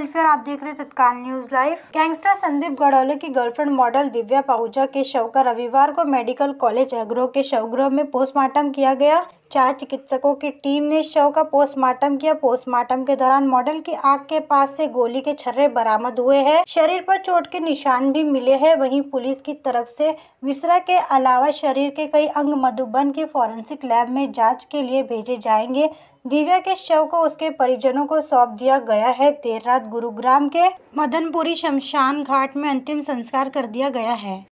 welfare आप देख रहे हैं तत्काल news live gangster Sandeep Gadhole की गर्लफ्रेंड मॉडल दिव्या पाहुजा के शव का रविवार को मेडिकल कॉलेज एग्रो के शवगृह में पोस्टमार्टम किया गया चार चिकित्सकों की टीम ने शव का पोस्टमार्टम किया पोस्टमार्टम के दौरान मॉडल की आग के पास से गोली के छर्रे बरामद हुए हैं शरीर पर चोट के निशान भी मिले हैं वहीं पुलिस की तरफ से विसरा के अलावा शरीर के कई अंग मधुबन के फॉरेंसिक लैब में जांच के लिए भेजे जाएंगे दिव्या के शव को उसके परिजनों को सौंप दिया गया है देर रात गुरुग्राम के मदनपुरी शमशान घाट में अंतिम संस्कार कर दिया गया है